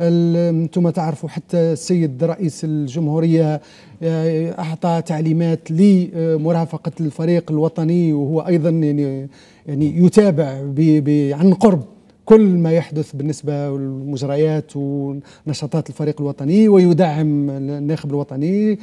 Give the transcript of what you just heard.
انتم تعرفوا حتى السيد رئيس الجمهوريه آه، اعطى تعليمات لمرافقه الفريق الوطني وهو ايضا يعني, يعني يتابع عن قرب كل ما يحدث بالنسبه للمجريات ونشاطات الفريق الوطني ويدعم الناخب الوطني